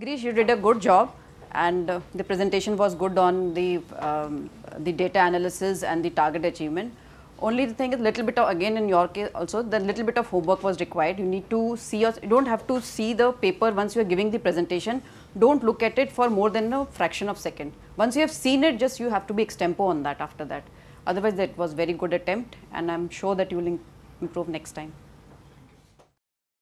Girish, you did a good job and uh, the presentation was good on the, um, the data analysis and the target achievement. Only the thing is little bit of, again in your case also the little bit of homework was required. You need to see your, you don't have to see the paper once you are giving the presentation. Don't look at it for more than a fraction of second. Once you have seen it, just you have to be extempo on that after that. Otherwise, it was very good attempt and I am sure that you will improve next time.